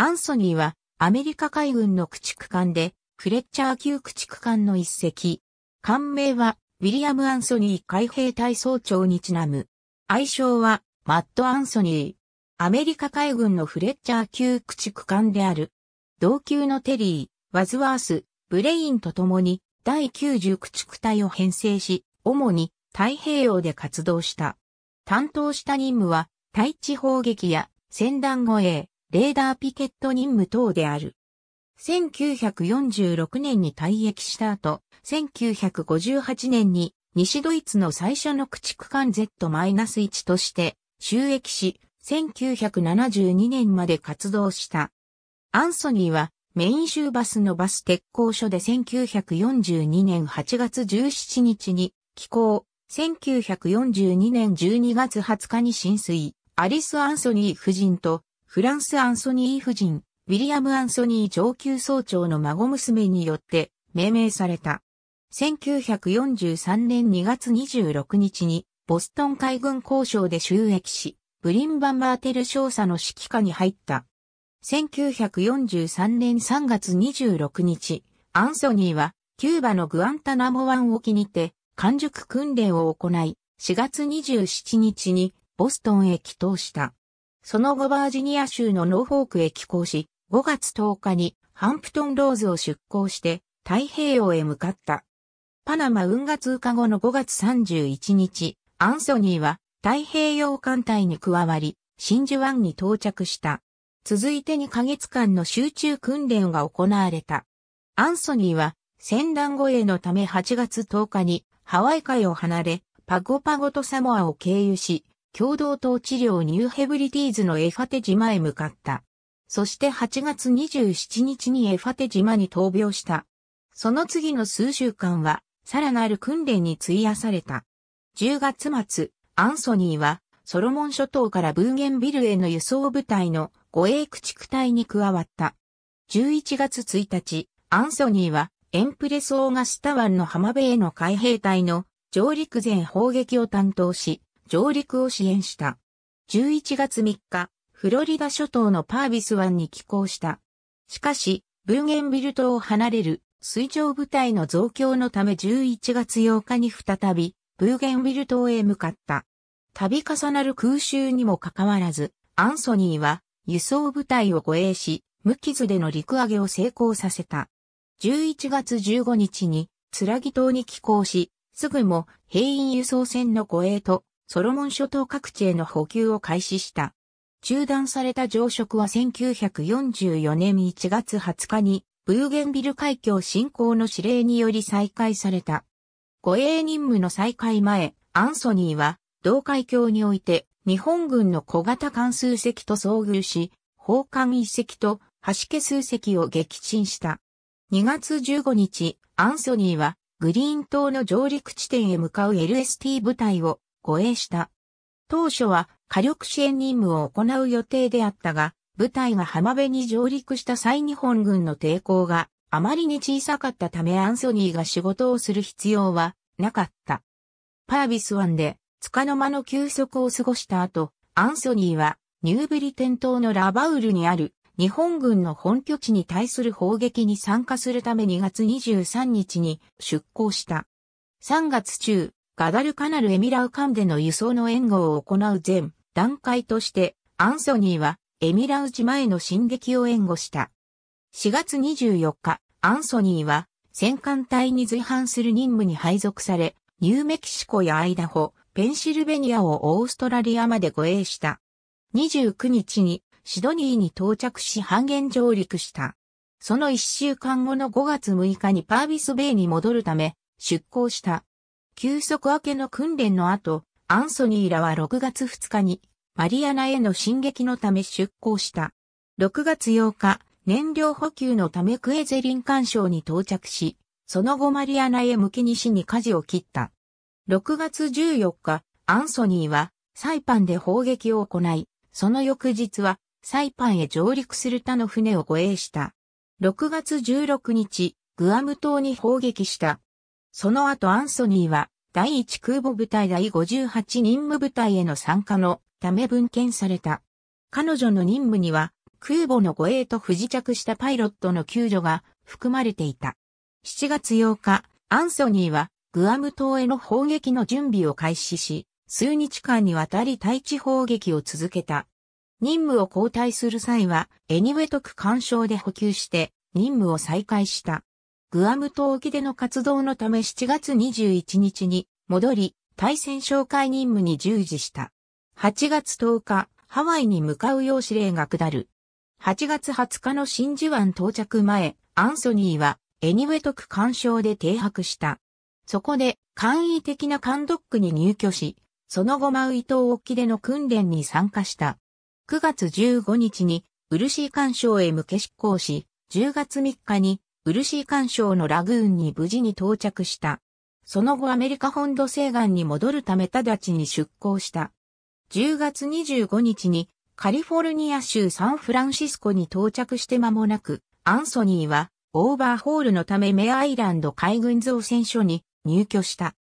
アンソニーはアメリカ海軍の駆逐艦で、フレッチャー級駆逐艦の一隻。艦名は、ウィリアム・アンソニー海兵隊総長にちなむ。愛称は、マット・アンソニー。アメリカ海軍のフレッチャー級駆逐艦である。同級のテリー、ワズワース、ブレインと共に、第90駆逐隊を編成し、主に太平洋で活動した。担当した任務は、対地砲撃や、戦弾護衛、レーダーピケット任務等である。1946年に退役した後、1958年に西ドイツの最初の駆逐艦 Z-1 として収益し、1972年まで活動した。アンソニーはメイン州バスのバス鉄工所で1942年8月17日に寄港、1942年12月20日に浸水、アリス・アンソニー夫人とフランス・アンソニー夫人、ウィリアム・アンソニー上級総長の孫娘によって命名された。1943年2月26日に、ボストン海軍交渉で収益し、ブリンバンバーテル少佐の指揮下に入った。1943年3月26日、アンソニーは、キューバのグアンタナモ湾沖にて、完熟訓練を行い、4月27日にボストンへ帰投した。その後バージニア州のノーフォークへ寄港し、5月10日にハンプトンローズを出港して太平洋へ向かった。パナマ運河通過後の5月31日、アンソニーは太平洋艦隊に加わり、真珠湾に到着した。続いて2ヶ月間の集中訓練が行われた。アンソニーは、戦乱護衛のため8月10日にハワイ海を離れ、パゴパゴとサモアを経由し、共同統治領ニューヘブリティーズのエファテ島へ向かった。そして8月27日にエファテ島に闘病した。その次の数週間は、さらなる訓練に費やされた。10月末、アンソニーは、ソロモン諸島からブーゲンビルへの輸送部隊の護衛駆逐隊に加わった。11月1日、アンソニーは、エンプレス・オーガスタ湾の浜辺への海兵隊の上陸前砲撃を担当し、上陸を支援した。11月3日、フロリダ諸島のパービス湾に寄港した。しかし、ブーゲンビル島を離れる水上部隊の増強のため11月8日に再び、ブーゲンビル島へ向かった。度重なる空襲にもかかわらず、アンソニーは輸送部隊を護衛し、無傷での陸揚げを成功させた。11月15日に、つらぎ島に寄港し、すぐも兵員輸送船の護衛とソロモン諸島各地への補給を開始した。中断された常職は1944年1月20日に、ブーゲンビル海峡侵攻の指令により再開された。護衛任務の再開前、アンソニーは、同海峡において、日本軍の小型艦数隻と遭遇し、砲艦一隻と橋家数隻を撃沈した。2月15日、アンソニーは、グリーン島の上陸地点へ向かう LST 部隊を護衛した。当初は火力支援任務を行う予定であったが、部隊が浜辺に上陸した際日本軍の抵抗があまりに小さかったためアンソニーが仕事をする必要はなかった。パービス湾で束の間の休息を過ごした後、アンソニーはニューブリテン島のラバウルにある日本軍の本拠地に対する砲撃に参加するため2月23日に出港した。3月中、ガダルカナル・エミラウ間での輸送の援護を行う前段階として、アンソニーはエミラウ島への進撃を援護した。4月24日、アンソニーは戦艦隊に随伴する任務に配属され、ニューメキシコやアイダホ、ペンシルベニアをオーストラリアまで護衛した。29日にシドニーに到着し半減上陸した。その1週間後の5月6日にパービスベイに戻るため出港した。休息明けの訓練の後、アンソニーらは6月2日にマリアナへの進撃のため出港した。6月8日、燃料補給のためクエゼリン干渉に到着し、その後マリアナへ向き西に舵を切った。6月14日、アンソニーはサイパンで砲撃を行い、その翌日はサイパンへ上陸する他の船を護衛した。6月16日、グアム島に砲撃した。その後アンソニーは、第1空母部隊第58任務部隊への参加のため分権された。彼女の任務には、空母の護衛と不時着したパイロットの救助が含まれていた。7月8日、アンソニーはグアム島への砲撃の準備を開始し、数日間にわたり対地砲撃を続けた。任務を交代する際は、エニウェトク干渉で補給して任務を再開した。グアム島沖での活動のため7月21日に戻り、対戦紹介任務に従事した。8月10日、ハワイに向かうよう指令が下る。8月20日の真珠湾到着前、アンソニーはエニウェト区干渉で停泊した。そこで簡易的な艦ドックに入居し、その後マウイ島沖での訓練に参加した。9月15日に、ウルシー干渉へ向け執行し、10月3日にブルシー干渉のラグーンに無事に到着した。その後アメリカ本土西岸に戻るため直ちに出港した。10月25日にカリフォルニア州サンフランシスコに到着して間もなく、アンソニーはオーバーホールのためメアイランド海軍造船所に入居した。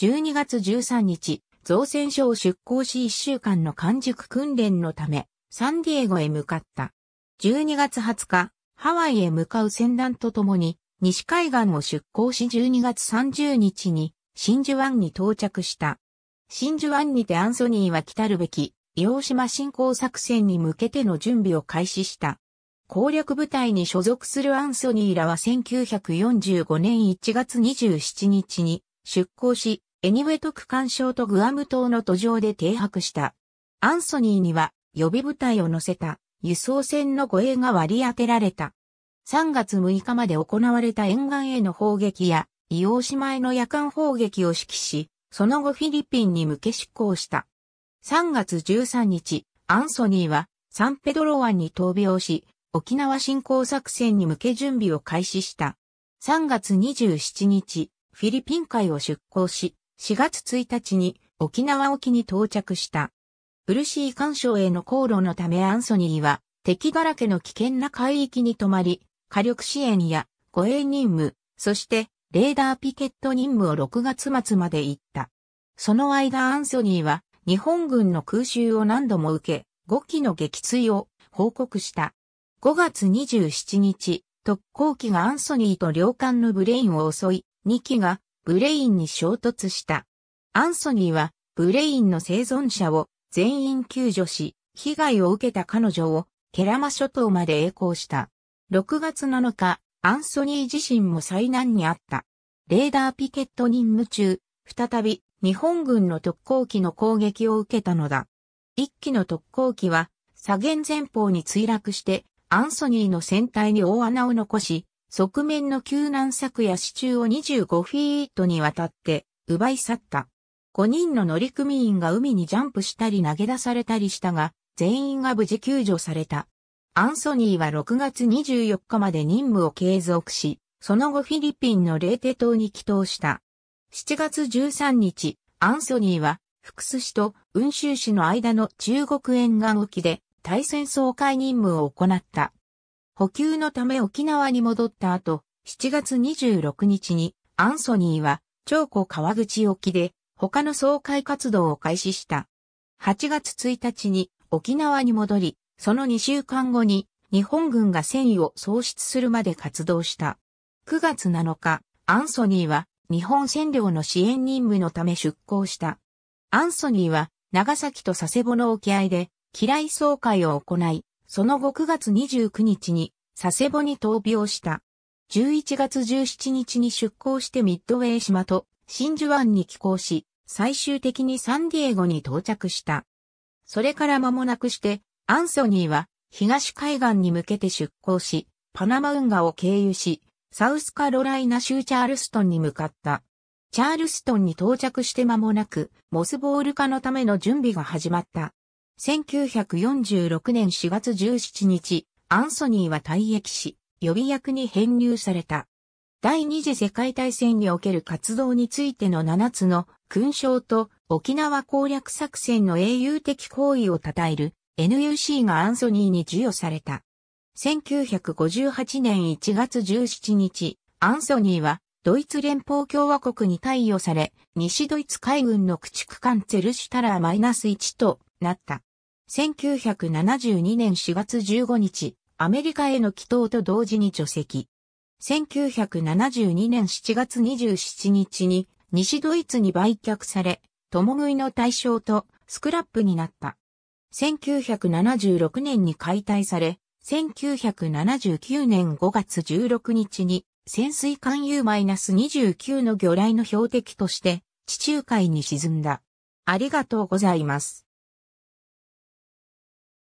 12月13日、造船所を出港し1週間の完熟訓練のため、サンディエゴへ向かった。12月20日、ハワイへ向かう船団とともに、西海岸を出港し12月30日に、真珠湾に到着した。真珠湾にてアンソニーは来たるべき、洋島侵攻作戦に向けての準備を開始した。攻略部隊に所属するアンソニーらは1945年1月27日に出港し、エニウェト区間省とグアム島の途上で停泊した。アンソニーには予備部隊を乗せた輸送船の護衛が割り当てられた。3月6日まで行われた沿岸への砲撃や、伊黄島への夜間砲撃を指揮し、その後フィリピンに向け出航した。3月13日、アンソニーはサンペドロ湾に闘病し、沖縄振興作戦に向け準備を開始した。3月27日、フィリピン海を出港し、4月1日に沖縄沖に到着した。ルしい干渉への航路のためアンソニーは敵だらけの危険な海域に泊まり、火力支援や護衛任務、そしてレーダーピケット任務を6月末まで行った。その間アンソニーは日本軍の空襲を何度も受け、5機の撃墜を報告した。5月27日、特攻機がアンソニーと両艦のブレインを襲い、2機がブレインに衝突した。アンソニーはブレインの生存者を全員救助し、被害を受けた彼女をケラマ諸島まで栄光した。6月7日、アンソニー自身も災難にあった。レーダーピケット任務中、再び日本軍の特攻機の攻撃を受けたのだ。一機の特攻機は左舷前方に墜落して、アンソニーの船体に大穴を残し、側面の救難策や支柱を25フィートにわたって奪い去った。5人の乗組員が海にジャンプしたり投げ出されたりしたが、全員が無事救助された。アンソニーは6月24日まで任務を継続し、その後フィリピンのレーテ島に帰島した。7月13日、アンソニーは、福須市と雲州市の間の中国沿岸沖で対戦総会任務を行った。補給のため沖縄に戻った後、7月26日にアンソニーは長湖川口沖で他の総会活動を開始した。8月1日に沖縄に戻り、その2週間後に日本軍が戦意を喪失するまで活動した。9月7日、アンソニーは日本占領の支援任務のため出港した。アンソニーは長崎と佐世保の沖合で機雷総会を行い、その後9月29日に佐世保に闘病した。11月17日に出港してミッドウェー島と真珠湾に寄港し、最終的にサンディエゴに到着した。それから間もなくして、アンソニーは東海岸に向けて出港し、パナマ運河を経由し、サウスカロライナ州チャールストンに向かった。チャールストンに到着して間もなく、モスボール化のための準備が始まった。1946年4月17日、アンソニーは退役し、予備役に編入された。第二次世界大戦における活動についての7つの勲章と沖縄攻略作戦の英雄的行為を称える NUC がアンソニーに授与された。1958年1月17日、アンソニーはドイツ連邦共和国に貸与され、西ドイツ海軍の駆逐艦ゼルシュタラーマイナス -1 となった。1972年4月15日、アメリカへの帰投と同時に除籍。1972年7月27日に西ドイツに売却され、共食いの対象とスクラップになった。1976年に解体され、1979年5月16日に潜水艦 U-29 の魚雷の標的として地中海に沈んだ。ありがとうございます。